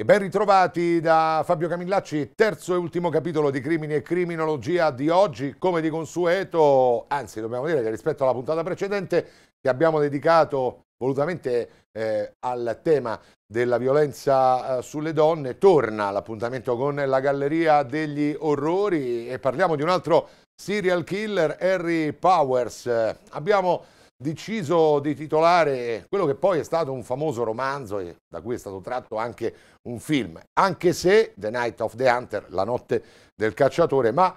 E ben ritrovati da Fabio Camillacci, terzo e ultimo capitolo di Crimini e Criminologia di oggi, come di consueto, anzi dobbiamo dire che rispetto alla puntata precedente che abbiamo dedicato volutamente eh, al tema della violenza eh, sulle donne, torna l'appuntamento con la Galleria degli Orrori e parliamo di un altro serial killer, Harry Powers. abbiamo deciso di titolare quello che poi è stato un famoso romanzo e da cui è stato tratto anche un film, anche se The Night of the Hunter, la notte del cacciatore, ma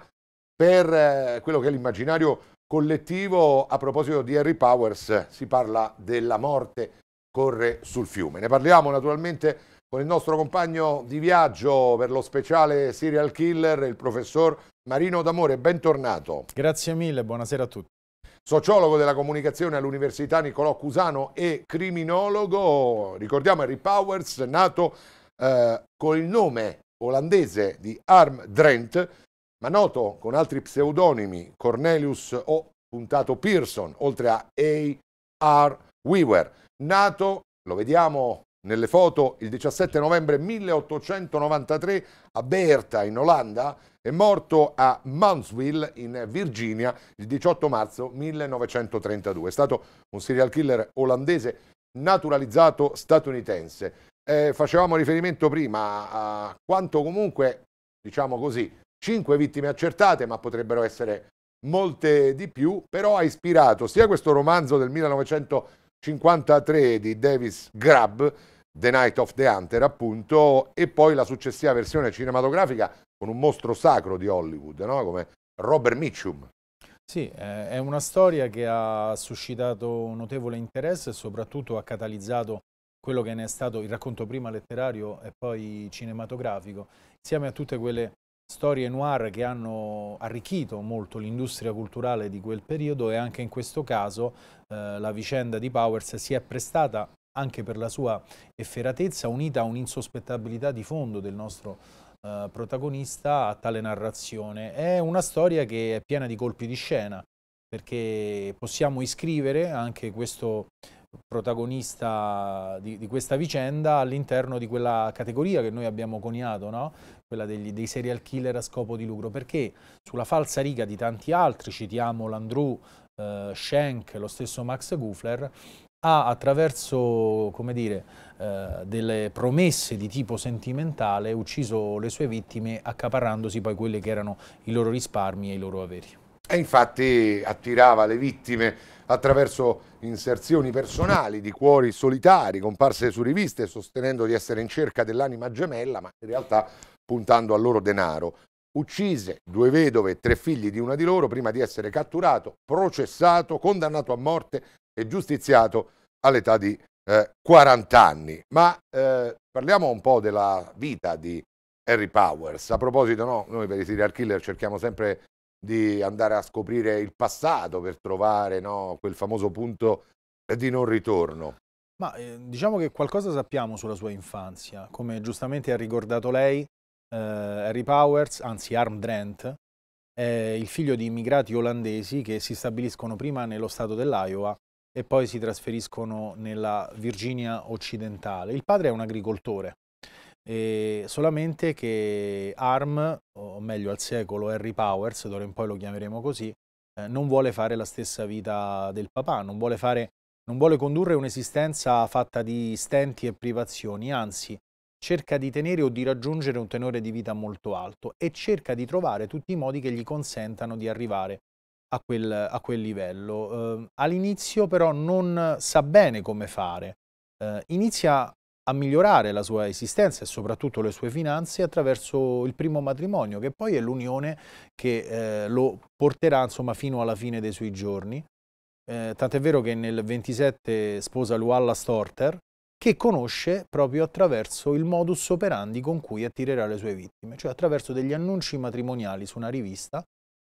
per eh, quello che è l'immaginario collettivo, a proposito di Harry Powers, si parla della morte corre sul fiume. Ne parliamo naturalmente con il nostro compagno di viaggio per lo speciale Serial Killer, il professor Marino D'Amore. Bentornato. Grazie mille, buonasera a tutti sociologo della comunicazione all'Università Niccolò Cusano e criminologo, ricordiamo Harry Powers, nato eh, con il nome olandese di Arm Drent, ma noto con altri pseudonimi Cornelius O. Puntato Pearson, oltre a A.R. Weaver, nato, lo vediamo nelle foto, il 17 novembre 1893 a Berta, in Olanda, è morto a Moundsville, in Virginia, il 18 marzo 1932. È stato un serial killer olandese naturalizzato statunitense. Eh, facevamo riferimento prima a quanto comunque, diciamo così, cinque vittime accertate, ma potrebbero essere molte di più, però ha ispirato sia questo romanzo del 1932 53 di Davis Grubb, The Night of the Hunter appunto, e poi la successiva versione cinematografica con un mostro sacro di Hollywood, no? come Robert Mitchum. Sì, è una storia che ha suscitato notevole interesse e soprattutto ha catalizzato quello che ne è stato il racconto prima letterario e poi cinematografico, insieme a tutte quelle Storie noir che hanno arricchito molto l'industria culturale di quel periodo e anche in questo caso eh, la vicenda di Powers si è prestata anche per la sua efferatezza unita a un'insospettabilità di fondo del nostro eh, protagonista a tale narrazione. È una storia che è piena di colpi di scena perché possiamo iscrivere anche questo protagonista di, di, questa vicenda all'interno di quella categoria che noi abbiamo coniato, no? quella degli, dei serial killer a scopo di lucro, perché sulla falsa riga di tanti altri, citiamo l'Andrew eh, Schenck, lo stesso Max Gufler, ha attraverso dire, eh, delle promesse di tipo sentimentale ucciso le sue vittime accaparrandosi poi quelli che erano i loro risparmi e i loro averi. E infatti attirava le vittime attraverso inserzioni personali di cuori solitari comparse su riviste sostenendo di essere in cerca dell'anima gemella ma in realtà puntando al loro denaro. Uccise due vedove e tre figli di una di loro prima di essere catturato, processato, condannato a morte e giustiziato all'età di eh, 40 anni. Ma eh, parliamo un po' della vita di Harry Powers. A proposito, no, noi per i serial killer cerchiamo sempre di andare a scoprire il passato per trovare no, quel famoso punto di non ritorno. Ma eh, diciamo che qualcosa sappiamo sulla sua infanzia, come giustamente ha ricordato lei, eh, Harry Powers, anzi Arm Drent, è il figlio di immigrati olandesi che si stabiliscono prima nello stato dell'Iowa e poi si trasferiscono nella Virginia occidentale. Il padre è un agricoltore, solamente che Arm, o meglio al secolo Harry Powers, d'ora in poi lo chiameremo così, eh, non vuole fare la stessa vita del papà, non vuole, fare, non vuole condurre un'esistenza fatta di stenti e privazioni, anzi cerca di tenere o di raggiungere un tenore di vita molto alto e cerca di trovare tutti i modi che gli consentano di arrivare a quel, a quel livello. Eh, all'inizio però non sa bene come fare, eh, inizia a migliorare la sua esistenza e soprattutto le sue finanze attraverso il primo matrimonio, che poi è l'unione che eh, lo porterà insomma, fino alla fine dei suoi giorni. Ehm, tant'è vero che nel 27 sposa Lualla Storter, che conosce proprio attraverso il modus operandi con cui attirerà le sue vittime, cioè attraverso degli annunci matrimoniali su una rivista,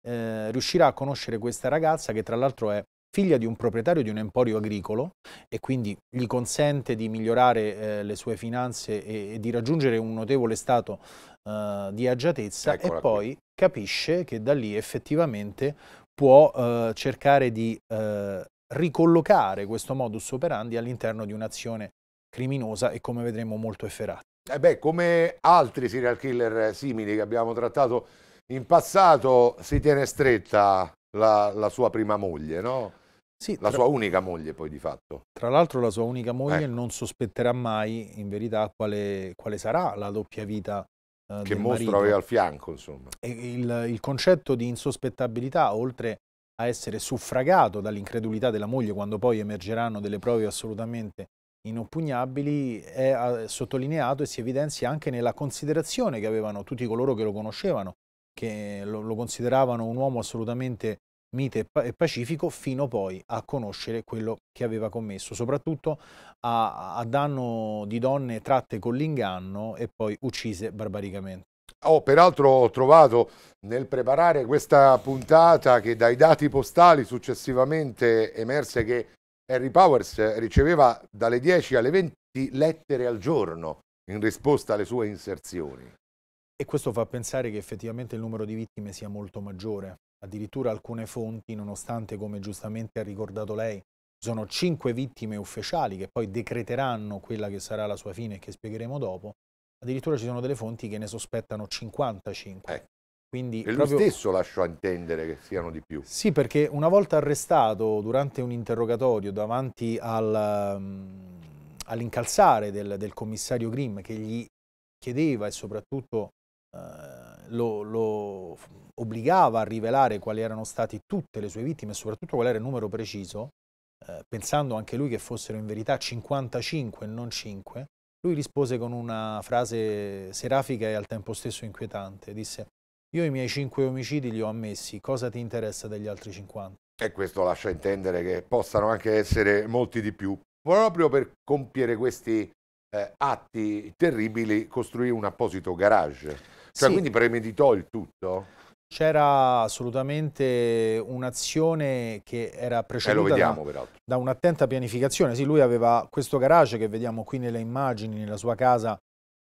eh, riuscirà a conoscere questa ragazza che tra l'altro è figlia di un proprietario di un emporio agricolo e quindi gli consente di migliorare eh, le sue finanze e, e, di raggiungere un notevole stato eh, di agiatezza Eccola e poi qui. capisce che da lì effettivamente può eh, cercare di eh, ricollocare questo modus operandi all'interno di un'azione criminosa e come vedremo molto efferata. Eh beh, come altri serial killer simili che abbiamo trattato in passato, si tiene stretta la, la sua prima moglie, no? Sì, la tra... sua unica moglie poi di fatto. Tra l'altro la sua unica moglie ecco. non sospetterà mai in verità quale, quale sarà la doppia vita eh, che mostro marito. aveva al fianco, insomma. Il, il concetto di insospettabilità, oltre a essere suffragato dall'incredulità della moglie quando poi emergeranno delle prove assolutamente inoppugnabili è eh, sottolineato e si evidenzia anche nella considerazione che avevano tutti coloro che lo conoscevano, che lo, lo consideravano un uomo assolutamente mite e pacifico fino poi a conoscere quello che aveva commesso, soprattutto a, a danno di donne tratte con l'inganno e poi uccise barbaricamente. Oh, peraltro ho trovato nel preparare questa puntata che dai dati postali successivamente emerse che Harry Powers riceveva dalle 10 alle 20 lettere al giorno in risposta alle sue inserzioni. E questo fa pensare che effettivamente il numero di vittime sia molto maggiore. Addirittura alcune fonti, nonostante come giustamente ha ricordato lei, sono cinque vittime ufficiali che poi decreteranno quella che sarà la sua fine e che spiegheremo dopo, addirittura ci sono delle fonti che ne sospettano 55. Ecco. Quindi e lui proprio... stesso lasciò intendere che siano di più. Sì, perché una volta arrestato durante un interrogatorio davanti al, um, all'incalzare del, del, commissario Grimm che gli chiedeva e soprattutto uh, lo, lo, obbligava a rivelare quali erano state tutte le sue vittime e soprattutto qual era il numero preciso, uh, pensando anche lui che fossero in verità 55 e non 5, lui rispose con una frase serafica e al tempo stesso inquietante. Disse io i miei cinque omicidi li ho ammessi, cosa ti interessa degli altri 50? E questo lascia intendere che possano anche essere molti di più. Proprio per compiere questi eh, atti terribili costruì un apposito garage. Cioè, sì. quindi premeditò il tutto? C'era assolutamente un'azione che era eh, preceduta eh, vediamo, da, da un'attenta pianificazione. Sì, lui aveva questo garage che vediamo qui nelle immagini, nella sua casa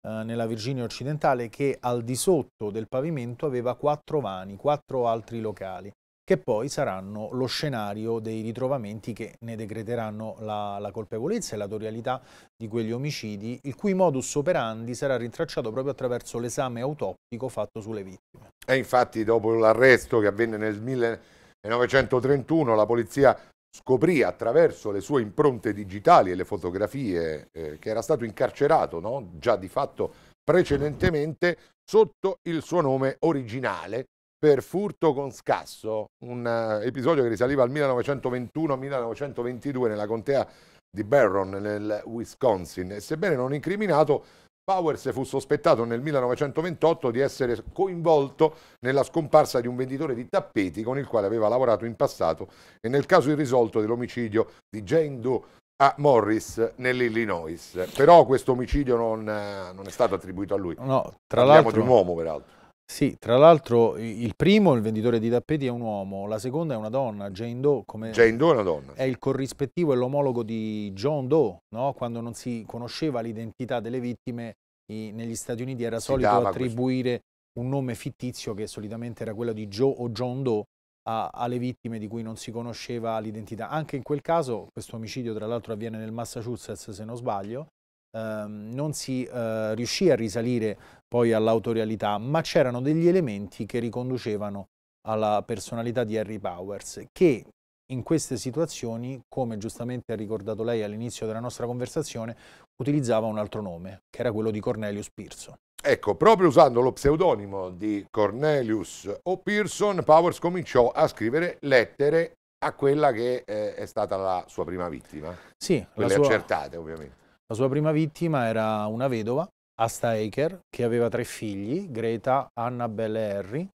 eh, nella Virginia occidentale che al di sotto del pavimento aveva quattro vani, quattro altri locali, che poi saranno lo scenario dei ritrovamenti che ne decreteranno la, la colpevolezza e la torialità di quegli omicidi, il cui modus operandi sarà rintracciato proprio attraverso l'esame autoptico fatto sulle vittime. E infatti dopo l'arresto che avvenne nel 1931 la polizia scoprì attraverso le sue impronte digitali e le fotografie eh, che era stato incarcerato, no? già di fatto precedentemente, sotto il suo nome originale per furto con scasso, un uh, episodio che risaliva al 1921-1922 nella contea di Barron nel Wisconsin e sebbene non incriminato Powers fu sospettato nel 1928 di essere coinvolto nella scomparsa di un venditore di tappeti con il quale aveva lavorato in passato e nel caso irrisolto dell'omicidio di Jane Doe a Morris nell'Illinois. Però questo omicidio non, eh, non, è stato attribuito a lui. No, tra l'altro... di un uomo peraltro. Sì, tra l'altro il primo, il venditore di tappeti, è un uomo, la seconda è una donna, Jane Doe. Come Jane Doe è una donna. È il corrispettivo e l'omologo di John Doe, no? quando non si conosceva l'identità delle vittime negli Stati Uniti era solito attribuire questo. un nome fittizio che solitamente era quello di Joe o John Doe a, alle vittime di cui non si conosceva l'identità. Anche in quel caso, questo omicidio tra l'altro avviene nel Massachusetts se non sbaglio, ehm, non si eh, riuscì a risalire poi all'autorialità, ma c'erano degli elementi che riconducevano alla personalità di Harry Powers, che in queste situazioni, come giustamente ha ricordato lei all'inizio della nostra conversazione, utilizzava un altro nome, che era quello di Cornelius Pearson. Ecco, proprio usando lo pseudonimo di Cornelius o Pearson, Powers cominciò a scrivere lettere a quella che eh, è stata la sua prima vittima. Sì, quelle sua, accertate ovviamente. La sua prima vittima era una vedova, Asta Aker, che aveva tre figli, Greta, Annabelle e Harry.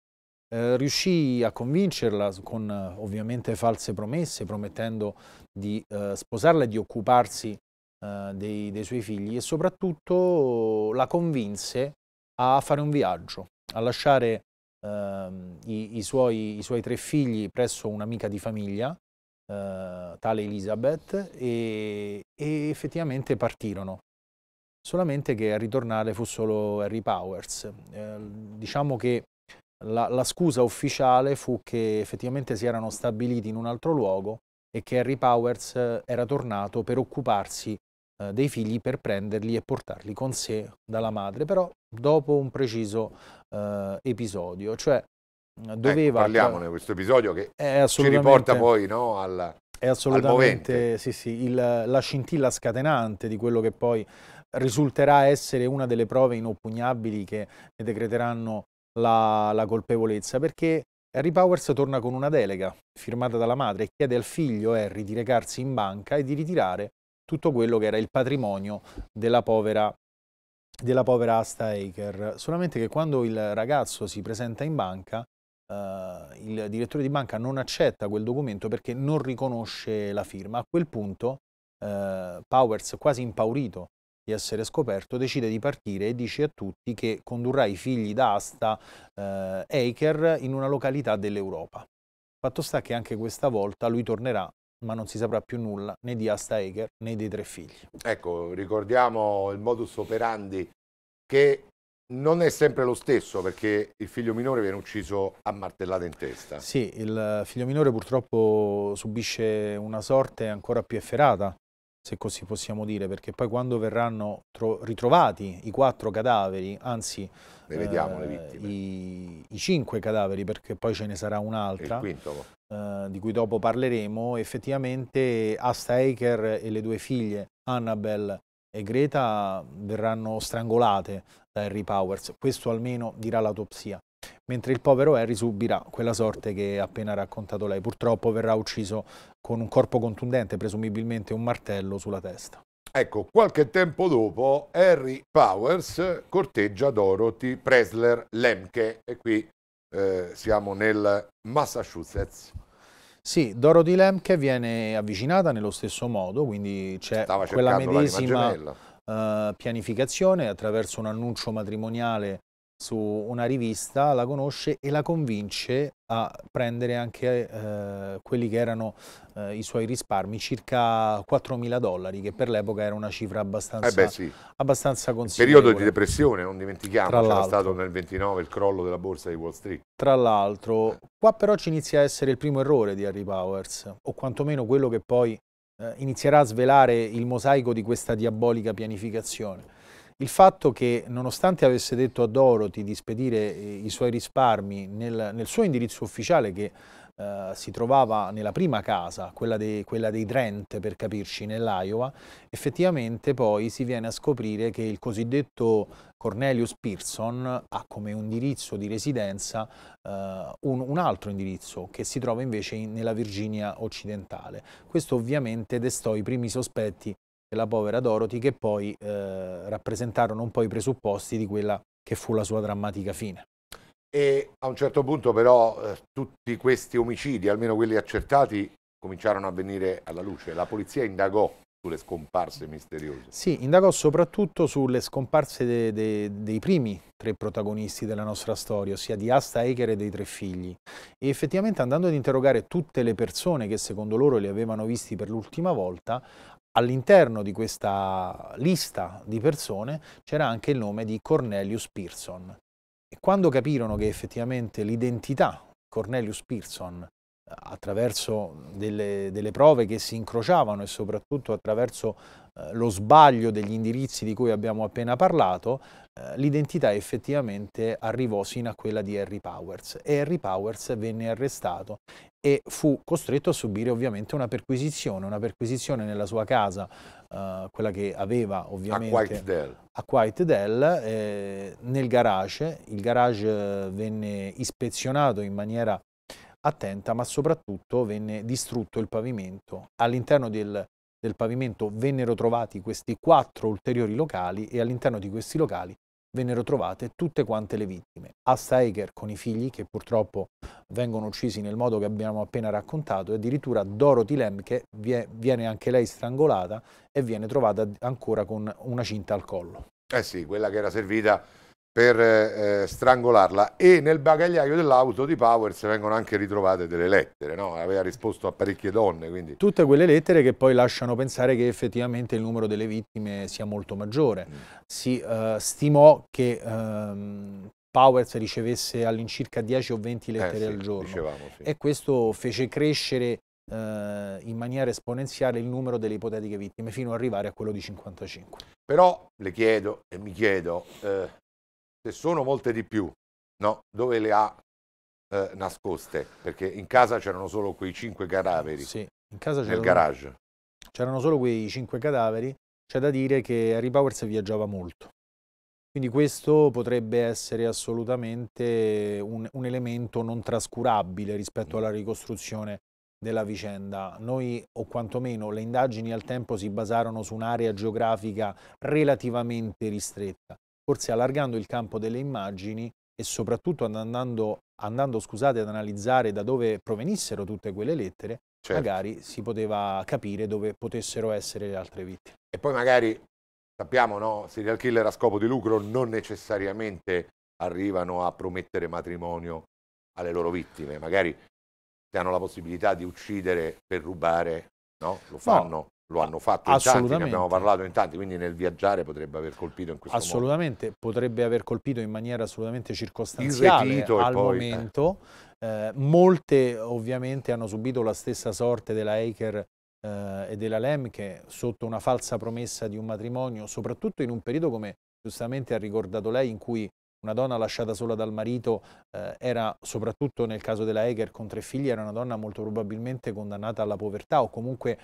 Eh, riuscì a convincerla con ovviamente false promesse, promettendo di eh, sposarla e di occuparsi eh, dei, dei suoi figli e soprattutto la convinse a fare un viaggio, a lasciare ehm, i, i, suoi, i, suoi, tre figli presso un'amica di famiglia, eh, tale Elizabeth, e, e, effettivamente partirono. Solamente che a ritornare fu solo Harry Powers. Eh, diciamo che la, la, scusa ufficiale fu che effettivamente si erano stabiliti in un altro luogo e che Harry Powers era tornato per occuparsi eh, dei figli per prenderli e portarli con sé dalla madre, però dopo un preciso eh, episodio, cioè mm, ecco, doveva... Eh, parliamone di questo episodio che ci riporta poi no, alla, è assolutamente sì, sì, il, la scintilla scatenante di quello che poi risulterà essere una delle prove inoppugnabili che ne decreteranno la, la, colpevolezza, perché Harry Powers torna con una delega firmata dalla madre e chiede al figlio Harry di recarsi in banca e di ritirare tutto quello che era il patrimonio della povera, della povera Asta Aker. Solamente che quando il ragazzo si presenta in banca, eh, il direttore di banca non accetta quel documento perché non riconosce la firma. A quel punto eh, Powers, quasi impaurito di essere scoperto, decide di partire e dice a tutti che condurrà i figli d'asta eh, Aker in una località dell'Europa. Fatto sta che anche questa volta lui tornerà ma non si saprà più nulla né di Asta Eger né dei tre figli. Ecco, ricordiamo il modus operandi che non è sempre lo stesso perché il figlio minore viene ucciso a martellata in testa. Sì, il figlio minore purtroppo subisce una sorte ancora più efferata, se così possiamo dire, perché poi quando verranno ritrovati i quattro cadaveri, anzi eh, i, i, cinque cadaveri perché poi ce ne sarà un'altra, il quinto. Eh, di cui dopo parleremo, effettivamente Asta Eicher e le due figlie, Annabel e Greta, verranno strangolate da Harry Powers. Questo almeno dirà l'autopsia. Mentre il povero Harry subirà quella sorte che ha appena raccontato lei. Purtroppo verrà ucciso con un corpo contundente, presumibilmente un martello sulla testa. Ecco, qualche tempo dopo Harry Powers corteggia Dorothy Presler Lemke e qui eh, siamo nel Massachusetts. Sì, Dorothy Lemke viene avvicinata nello stesso modo, quindi c'è quella medesima uh, pianificazione attraverso un annuncio matrimoniale su una rivista, la conosce e la convince a prendere anche eh, quelli che erano eh, i suoi risparmi, circa 4.000 dollari, che per l'epoca era una cifra abbastanza, eh beh, sì. abbastanza considerevole. Periodo di depressione, non dimentichiamo, c'era stato nel 29 il crollo della borsa di Wall Street. Tra l'altro, qua però ci inizia a essere il primo errore di Harry Powers, o quantomeno quello che poi eh, inizierà a svelare il mosaico di questa diabolica pianificazione il fatto che nonostante avesse detto a Dorothy di spedire eh, i suoi risparmi nel, nel suo indirizzo ufficiale che eh, si trovava nella prima casa, quella, de, quella dei Trent per capirci, nell'Iowa, effettivamente poi si viene a scoprire che il cosiddetto Cornelius Pearson ha come indirizzo di residenza uh, un, un, altro indirizzo che si trova invece in, nella Virginia occidentale. Questo ovviamente destò i primi sospetti e la povera Dorothy che poi eh, rappresentarono un po' i presupposti di quella che fu la sua drammatica fine. E a un certo punto però eh, tutti questi omicidi, almeno quelli accertati, cominciarono a venire alla luce. La polizia indagò sulle scomparse misteriose. Sì, indagò soprattutto sulle scomparse de, de, dei primi tre protagonisti della nostra storia, ossia di Asta Eker e dei tre figli. E effettivamente andando ad interrogare tutte le persone che secondo loro li avevano visti per l'ultima volta, All'interno di questa lista di persone c'era anche il nome di Cornelius Pearson. E quando capirono che effettivamente l'identità di Cornelius Pearson eh, attraverso delle, delle, prove che si incrociavano e soprattutto attraverso eh, lo sbaglio degli indirizzi di cui abbiamo appena parlato, eh, l'identità effettivamente arrivò sino a quella di Harry Powers e Harry Powers venne arrestato e fu costretto a subire ovviamente una perquisizione, una perquisizione nella sua casa, eh, quella che aveva ovviamente a White Dell, a White Dell eh, nel garage, il garage venne ispezionato in maniera attenta ma soprattutto venne distrutto il pavimento. All'interno del, del pavimento vennero trovati questi quattro ulteriori locali e all'interno di questi locali vennero trovate tutte quante le vittime. A Steiger con i figli che purtroppo vengono uccisi nel modo che abbiamo appena raccontato e addirittura Dorothy Lemke viene anche lei strangolata e viene trovata ancora con una cinta al collo. Eh sì, quella che era servita per eh, strangolarla e nel bagagliaio dell'auto di Powers vengono anche ritrovate delle lettere, no? aveva risposto a parecchie donne. Quindi. Tutte quelle lettere che poi lasciano pensare che effettivamente il numero delle vittime sia molto maggiore. Mm. Si uh, stimò che um, Powers ricevesse all'incirca 10 o 20 eh, lettere eh, sì, al giorno dicevamo, sì. e questo fece crescere uh, in maniera esponenziale il numero delle ipotetiche vittime fino ad arrivare a quello di 55. Però le chiedo e mi chiedo... Eh se sono molte di più, no, dove le ha eh, nascoste? Perché in casa c'erano solo quei cinque cadaveri. Sì, in casa c'erano, nel garage. C'erano solo quei cinque cadaveri. C'è da dire che Harry Powers viaggiava molto. Quindi questo potrebbe essere assolutamente un, un elemento non trascurabile rispetto mm. alla ricostruzione della vicenda. Noi, o quantomeno le indagini al tempo, si basarono su un'area geografica relativamente ristretta forse allargando il campo delle immagini e soprattutto andando, andando scusate, ad analizzare da dove provenissero tutte quelle lettere, certo. magari si poteva capire dove potessero essere le altre vittime. E poi magari sappiamo, no? serial killer a scopo di lucro non necessariamente arrivano a promettere matrimonio alle loro vittime, magari se hanno la possibilità di uccidere per rubare, no? Lo fanno. No lo hanno fatto in tanti, ne abbiamo parlato in tanti, quindi nel viaggiare potrebbe aver colpito in questo assolutamente, modo. potrebbe aver colpito in maniera assolutamente circostanziale al poi, eh. momento. Eh. Eh, molte ovviamente hanno subito la stessa sorte della Aker eh, e della Lem che sotto una falsa promessa di un matrimonio, soprattutto in un periodo come giustamente ha ricordato lei in cui una donna lasciata sola dal marito eh, era, soprattutto nel caso della Eger con tre figli, era una donna molto probabilmente condannata alla povertà o comunque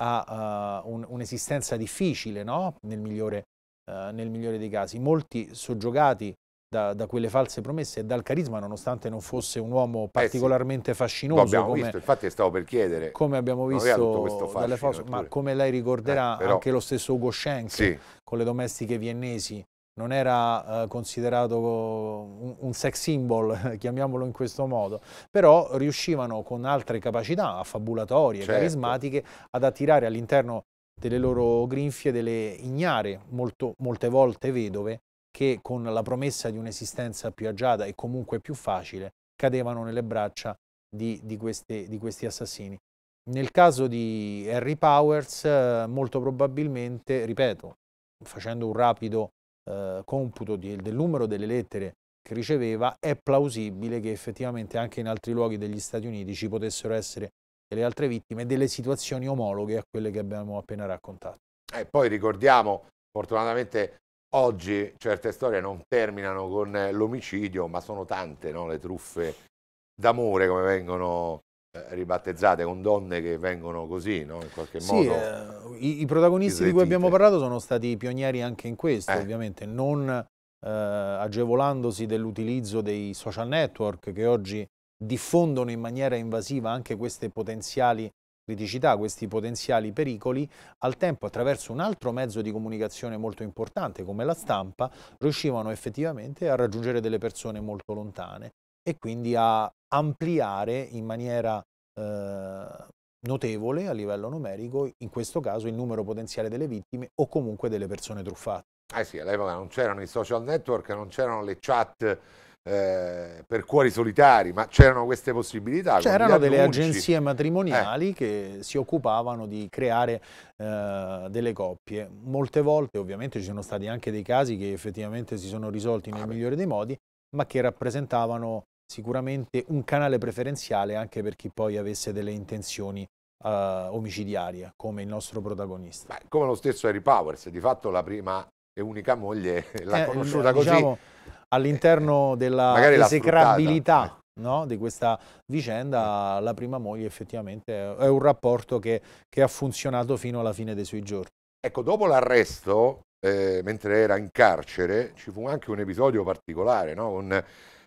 ha uh, un, un'esistenza difficile, no? nel, migliore, uh, nel, migliore, dei casi. Molti soggiogati da, da, quelle false promesse e dal carisma, nonostante non fosse un uomo particolarmente eh sì. fascinoso. Come, visto, infatti stavo per chiedere. Come abbiamo visto fascino, dalle fosse, ma come lei ricorderà eh, però, anche lo stesso Ugo Schenck sì. con le domestiche viennesi non era eh, considerato un, un, sex symbol, chiamiamolo in questo modo, però riuscivano con altre capacità affabulatorie, certo. carismatiche, ad attirare all'interno delle loro grinfie delle ignare, molto, molte volte vedove, che con la promessa di un'esistenza più agiata e comunque più facile cadevano nelle braccia di, di, queste, di questi assassini. Nel caso di Harry Powers, eh, molto probabilmente, ripeto, facendo un rapido eh, computo di, del numero delle lettere che riceveva, è plausibile che effettivamente anche in altri luoghi degli Stati Uniti ci potessero essere delle altre vittime, delle situazioni omologhe a quelle che abbiamo appena raccontato. E poi ricordiamo, fortunatamente oggi certe storie non terminano con l'omicidio, ma sono tante no? le truffe d'amore come vengono ribattezzate con donne che vengono così, no? in qualche sì, modo. Eh, i, i, protagonisti isretite. di cui abbiamo parlato sono stati pionieri anche in questo, eh. ovviamente, non eh, agevolandosi dell'utilizzo dei social network che oggi diffondono in maniera invasiva anche queste potenziali criticità, questi potenziali pericoli, al tempo attraverso un altro mezzo di comunicazione molto importante come la stampa, riuscivano effettivamente a raggiungere delle persone molto lontane e quindi a ampliare in maniera eh, notevole a livello numerico, in questo caso il numero potenziale delle vittime o comunque delle persone truffate. Eh sì, all'epoca non c'erano i social network, non c'erano le chat eh, per cuori solitari, ma c'erano queste possibilità. C'erano delle agenzie matrimoniali eh. che si occupavano di creare eh, delle coppie. Molte volte ovviamente ci sono stati anche dei casi che effettivamente si sono risolti nel ah, migliore dei modi, ma che rappresentavano sicuramente un canale preferenziale anche per chi poi avesse delle intenzioni uh, omicidiarie, come il nostro protagonista. Beh, come lo stesso Harry Powers, di fatto la prima e unica moglie l'ha eh, conosciuta diciamo, così. All'interno eh, della esecrabilità No, di questa vicenda, la prima moglie effettivamente è un rapporto che, che ha funzionato fino alla fine dei suoi giorni. Ecco, dopo l'arresto, eh, mentre era in carcere, ci fu anche un episodio particolare, no? un,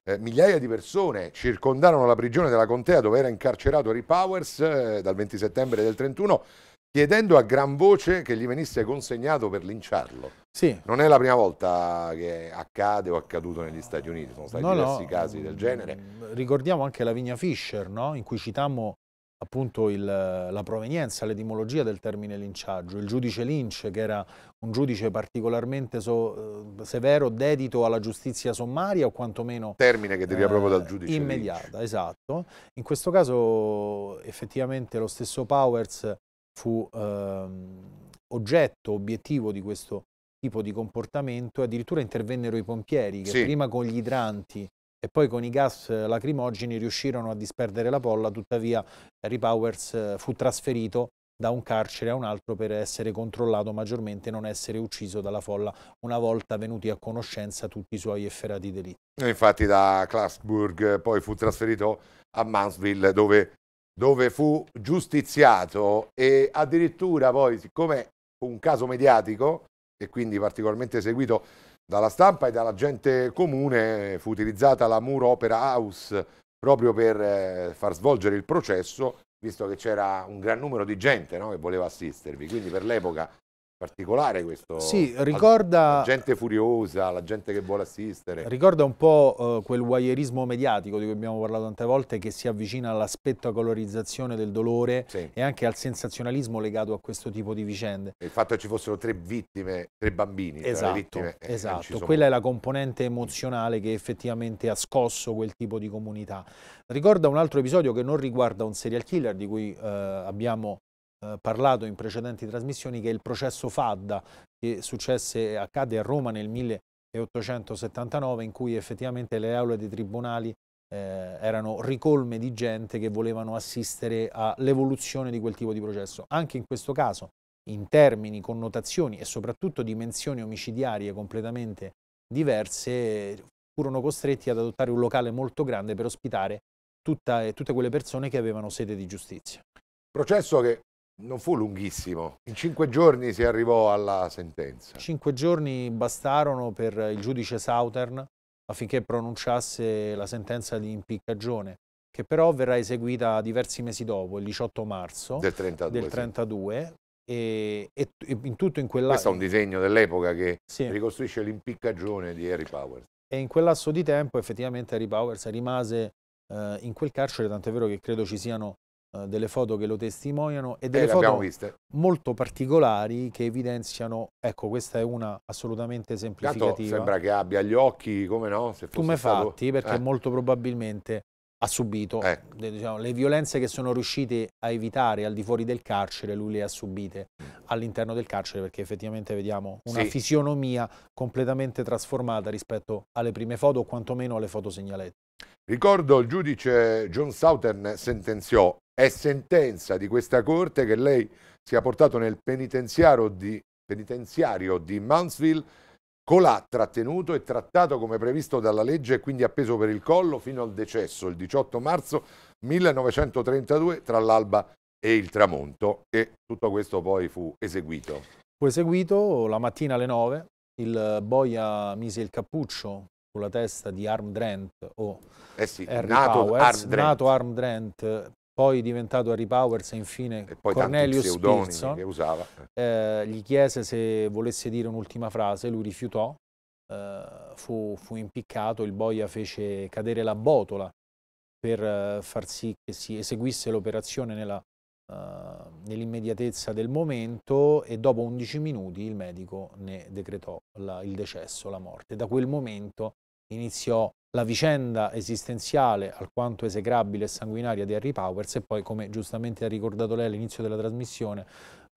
eh, migliaia di persone circondarono la prigione della contea dove era incarcerato Ripowers eh, dal 20 settembre del 31 chiedendo a gran voce che gli venisse consegnato per linciarlo. Sì. Non è la prima volta che accade o è accaduto negli Stati Uniti, sono stati no, diversi no. casi del genere. Mm, ricordiamo anche la Vigna Fisher, no? in cui citammo appunto il, la provenienza, l'etimologia del termine linciaggio. Il giudice Lynch, che era un giudice particolarmente so, eh, severo, dedito alla giustizia sommaria o quantomeno... Termine che deriva eh, proprio dal giudice Immediata, Lynch. esatto. In questo caso effettivamente lo stesso Powers fu eh, oggetto, obiettivo di questo tipo di comportamento, e addirittura intervennero i pompieri che sì. prima con gli idranti e poi con i gas eh, lacrimogeni riuscirono a disperdere la polla, tuttavia Harry Powers eh, fu trasferito da un carcere a un altro per essere controllato maggiormente e non essere ucciso dalla folla una volta venuti a conoscenza tutti i suoi efferati delitti. infatti da Clarksburg poi fu trasferito a Mansville dove, dove fu giustiziato e addirittura poi siccome un caso mediatico e quindi particolarmente seguito dalla stampa e dalla gente comune fu utilizzata la Muro Opera House proprio per eh, far svolgere il processo, visto che c'era un gran numero di gente no, che voleva assistervi, quindi per l'epoca particolare questo. Sì, ricorda... La gente furiosa, la gente che vuole assistere. Ricorda un po' eh, quel voyeurismo mediatico di cui abbiamo parlato tante volte che si avvicina alla spettacolarizzazione del dolore sì. e anche al sensazionalismo legato a questo tipo di vicende. Il fatto che ci fossero tre vittime, tre bambini, esatto, vittime, eh, Esatto, sono... quella è la componente emozionale che effettivamente ha scosso quel tipo di comunità. Ricorda un altro episodio che non riguarda un serial killer di cui eh, abbiamo eh, parlato in precedenti trasmissioni, che è il processo Fadda, che successe, accade a Roma nel 1879, in cui effettivamente le aule dei tribunali eh, erano ricolme di gente che volevano assistere all'evoluzione di quel tipo di processo. Anche in questo caso, in termini, connotazioni e soprattutto dimensioni omicidiarie completamente diverse, furono costretti ad adottare un locale molto grande per ospitare tutta, tutte quelle persone che avevano sede di giustizia. Processo che non fu lunghissimo. In cinque giorni si arrivò alla sentenza. Cinque giorni bastarono per il giudice Southern affinché pronunciasse la sentenza di impiccagione, che però verrà eseguita diversi mesi dopo, il 18 marzo del 32. Del 32 sì. e, e, in tutto in quella... Questo è un disegno dell'epoca che sì. ricostruisce l'impiccagione di Harry Powers. E in quel lasso di tempo effettivamente Harry Powers rimase eh, in quel carcere, tant'è vero che credo ci siano eh, delle foto che lo testimoniano e eh, delle eh, foto molto particolari che evidenziano, ecco questa è una assolutamente semplificativa. Tanto sembra che abbia gli occhi, come no? Se fosse come stato... fatti, perché eh. molto probabilmente ha subito eh. diciamo, le violenze che sono riuscite a evitare al di fuori del carcere, lui le ha subite mm. all'interno del carcere perché effettivamente vediamo una sì. fisionomia completamente trasformata rispetto alle prime foto o quantomeno alle foto segnalate. Ricordo il giudice John Southern sentenziò è sentenza di questa Corte che lei sia portato nel penitenziario di, penitenziario di Mountsville colà trattenuto e trattato come previsto dalla legge e quindi appeso per il collo fino al decesso il 18 marzo 1932 tra l'alba e il tramonto e tutto questo poi fu eseguito. Fu eseguito la mattina alle 9, il boia mise il cappuccio sulla testa di Armdrent o eh sì, nato, Powers, Arm nato Arm poi diventato Harry Powers e infine e Cornelius Wilson, eh, gli chiese se volesse dire un'ultima frase, lui rifiutò, eh, fu, fu, impiccato, il boia fece cadere la botola per eh, far sì che si eseguisse l'operazione eh, nell'immediatezza del momento e dopo 11 minuti il medico ne decretò la, il decesso, la morte. Da quel momento iniziò la vicenda esistenziale alquanto esecrabile e sanguinaria di Harry Powers e poi, come giustamente ha ricordato lei all'inizio della trasmissione,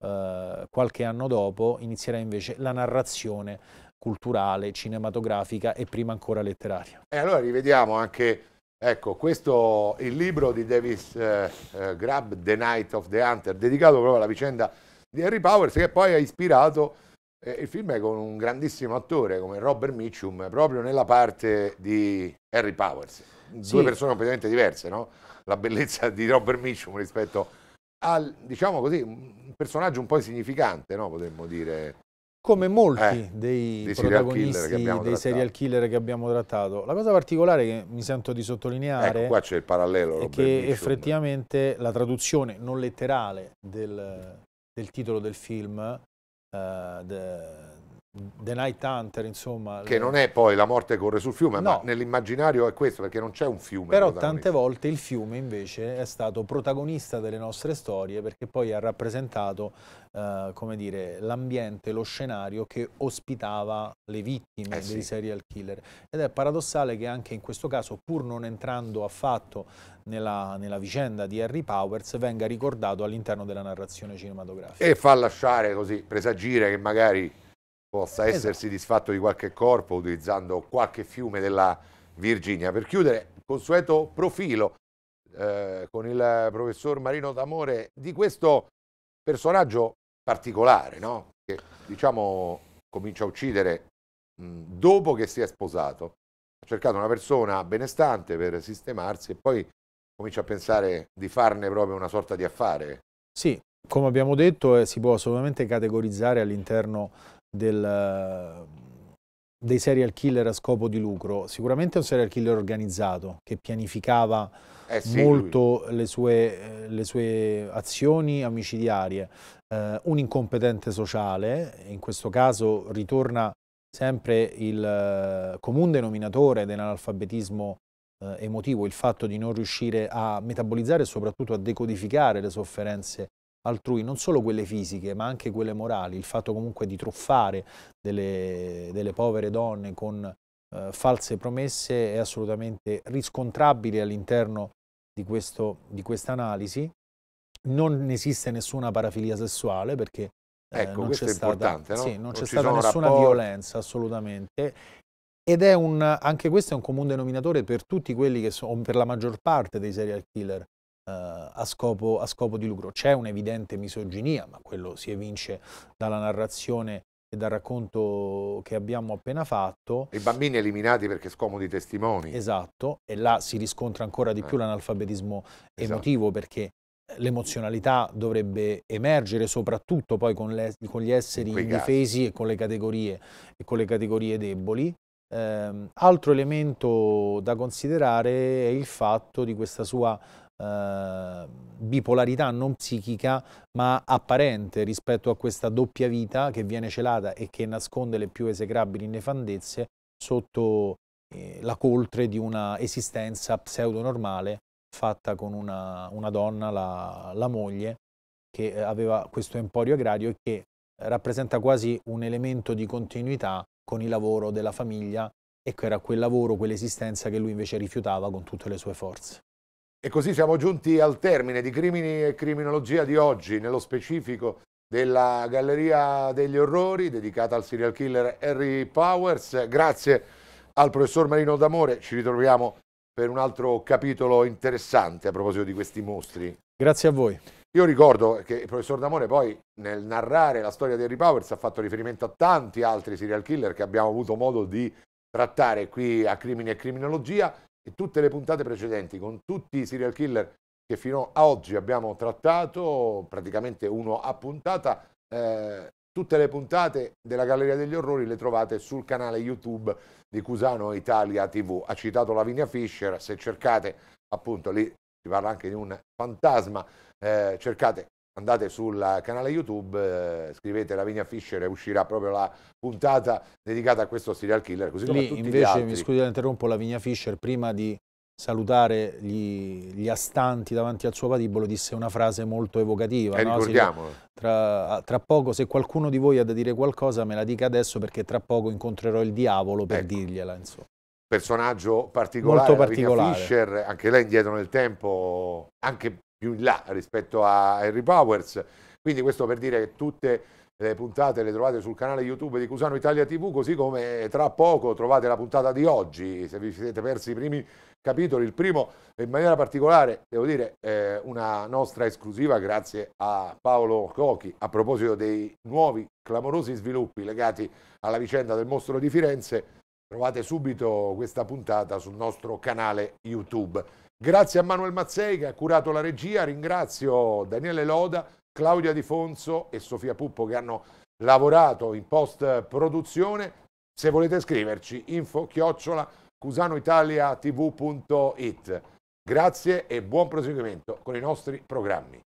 eh, qualche anno dopo inizierà invece la narrazione culturale, cinematografica e prima ancora letteraria. E allora rivediamo anche, ecco, questo il libro di Davis eh, eh, Grab, The Night of the Hunter, dedicato proprio alla vicenda di Harry Powers che poi ha ispirato e il film è con un grandissimo attore come Robert Mitchum, proprio nella parte di Harry Powers. Sì. Due persone completamente diverse, no? La bellezza di Robert Mitchum rispetto al, diciamo così, un personaggio un po' insignificante, no? Potremmo dire. Come molti eh, dei, dei protagonisti serial dei serial killer che abbiamo trattato. La cosa particolare che mi sento di sottolineare ecco, qua c'è il parallelo, è che Mitchum. effettivamente la traduzione non letterale del, del titolo del film Uh, the The Night Hunter, insomma. Che le... non è poi la morte corre sul fiume, no. ma nell'immaginario è questo, perché non c'è un fiume. Però tante volte il fiume invece è stato protagonista delle nostre storie, perché poi ha rappresentato, eh, come dire, l'ambiente, lo scenario che ospitava le vittime eh sì. dei serial killer. Ed è paradossale che anche in questo caso, pur non entrando affatto nella, nella vicenda di Harry Powers, venga ricordato all'interno della narrazione cinematografica. E fa lasciare così, presagire che magari possa esatto. essersi disfatto di qualche corpo utilizzando qualche fiume della Virginia. Per chiudere, consueto profilo eh, con il professor Marino D'Amore di questo personaggio particolare, no? che diciamo comincia a uccidere mh, dopo che si è sposato. Ha cercato una persona benestante per sistemarsi e poi comincia a pensare di farne proprio una sorta di affare. Sì, come abbiamo detto eh, si può assolutamente categorizzare all'interno del, ehm, dei serial killer a scopo di lucro, sicuramente un serial killer organizzato che pianificava eh sì, molto le sue, eh, le sue, azioni omicidiarie, eh, un incompetente sociale, in questo caso ritorna sempre il eh, comune denominatore dell'analfabetismo eh, emotivo, il fatto di non riuscire a metabolizzare e soprattutto a decodificare le sofferenze altrui, non solo quelle fisiche ma anche quelle morali, il fatto comunque di truffare delle, delle povere donne con eh, false promesse è assolutamente riscontrabile all'interno di quest'analisi. Quest non esiste nessuna parafilia sessuale perché eh, ecco, non c'è stata, no? sì, non non stata nessuna rapporti. violenza assolutamente ed è un, anche questo è un comune denominatore per tutti quelli che sono, per la maggior parte dei serial killer, eh, a scopo, a scopo di lucro. C'è un'evidente misoginia, ma quello si evince dalla narrazione e dal racconto che abbiamo appena fatto. I bambini eliminati perché scomodi testimoni. Esatto, e là si riscontra ancora di eh. più esatto. eh. l'analfabetismo emotivo esatto. perché l'emozionalità dovrebbe emergere soprattutto poi con, le, con gli esseri in indifesi e con, le categorie, e con le categorie deboli. Eh, altro elemento da considerare è il fatto di questa sua eh, bipolarità non psichica ma apparente rispetto a questa doppia vita che viene celata e che nasconde le più esecrabili nefandezze sotto eh, la coltre di una esistenza pseudo-normale fatta con una, una donna, la, la, moglie, che eh, aveva questo emporio agrario e che rappresenta quasi un elemento di continuità con il lavoro della famiglia e che era quel lavoro, quell'esistenza che lui invece rifiutava con tutte le sue forze. E così siamo giunti al termine di Crimini e Criminologia di oggi, nello specifico della Galleria degli Orrori dedicata al serial killer Harry Powers. Grazie al professor Marino D'Amore, ci ritroviamo per un altro capitolo interessante a proposito di questi mostri. Grazie a voi. Io ricordo che il professor D'Amore poi nel narrare la storia di Harry Powers ha fatto riferimento a tanti altri serial killer che abbiamo avuto modo di trattare qui a Crimini e Criminologia e tutte le puntate precedenti con tutti i serial killer che fino a oggi abbiamo trattato, praticamente uno a puntata, eh, tutte le puntate della Galleria degli Orrori le trovate sul canale YouTube di Cusano Italia TV. Ha citato Lavinia Fischer, se cercate appunto lì si parla anche di un fantasma, eh, cercate andate sul canale YouTube, eh, scrivete Lavinia Fischer e uscirà proprio la puntata dedicata a questo serial killer. Così Lì, invece, mi scusi, interrompo Lavinia Fischer, prima di salutare gli, gli, astanti davanti al suo patibolo disse una frase molto evocativa. E eh, no? ricordiamolo. Tra, tra, poco, se qualcuno di voi ha da dire qualcosa, me la dica adesso perché tra poco incontrerò il diavolo per ecco. dirgliela. Insomma. Personaggio particolare, molto particolare. Fischer, anche lei indietro nel tempo, anche più in là rispetto a Harry Powers. Quindi questo per dire che tutte le puntate le trovate sul canale YouTube di Cusano Italia TV, così come tra poco trovate la puntata di oggi, se vi siete persi i primi capitoli, il primo in maniera particolare, devo dire, eh, una nostra esclusiva grazie a Paolo Cochi a proposito dei nuovi clamorosi sviluppi legati alla vicenda del mostro di Firenze, trovate subito questa puntata sul nostro canale YouTube. Grazie a Manuel Mazzei che ha curato la regia, ringrazio Daniele Loda, Claudia Di Fonso e Sofia Puppo che hanno lavorato in post produzione. Se volete scriverci info chiocciola cusanoitaliatv.it. Grazie e buon proseguimento con i nostri programmi.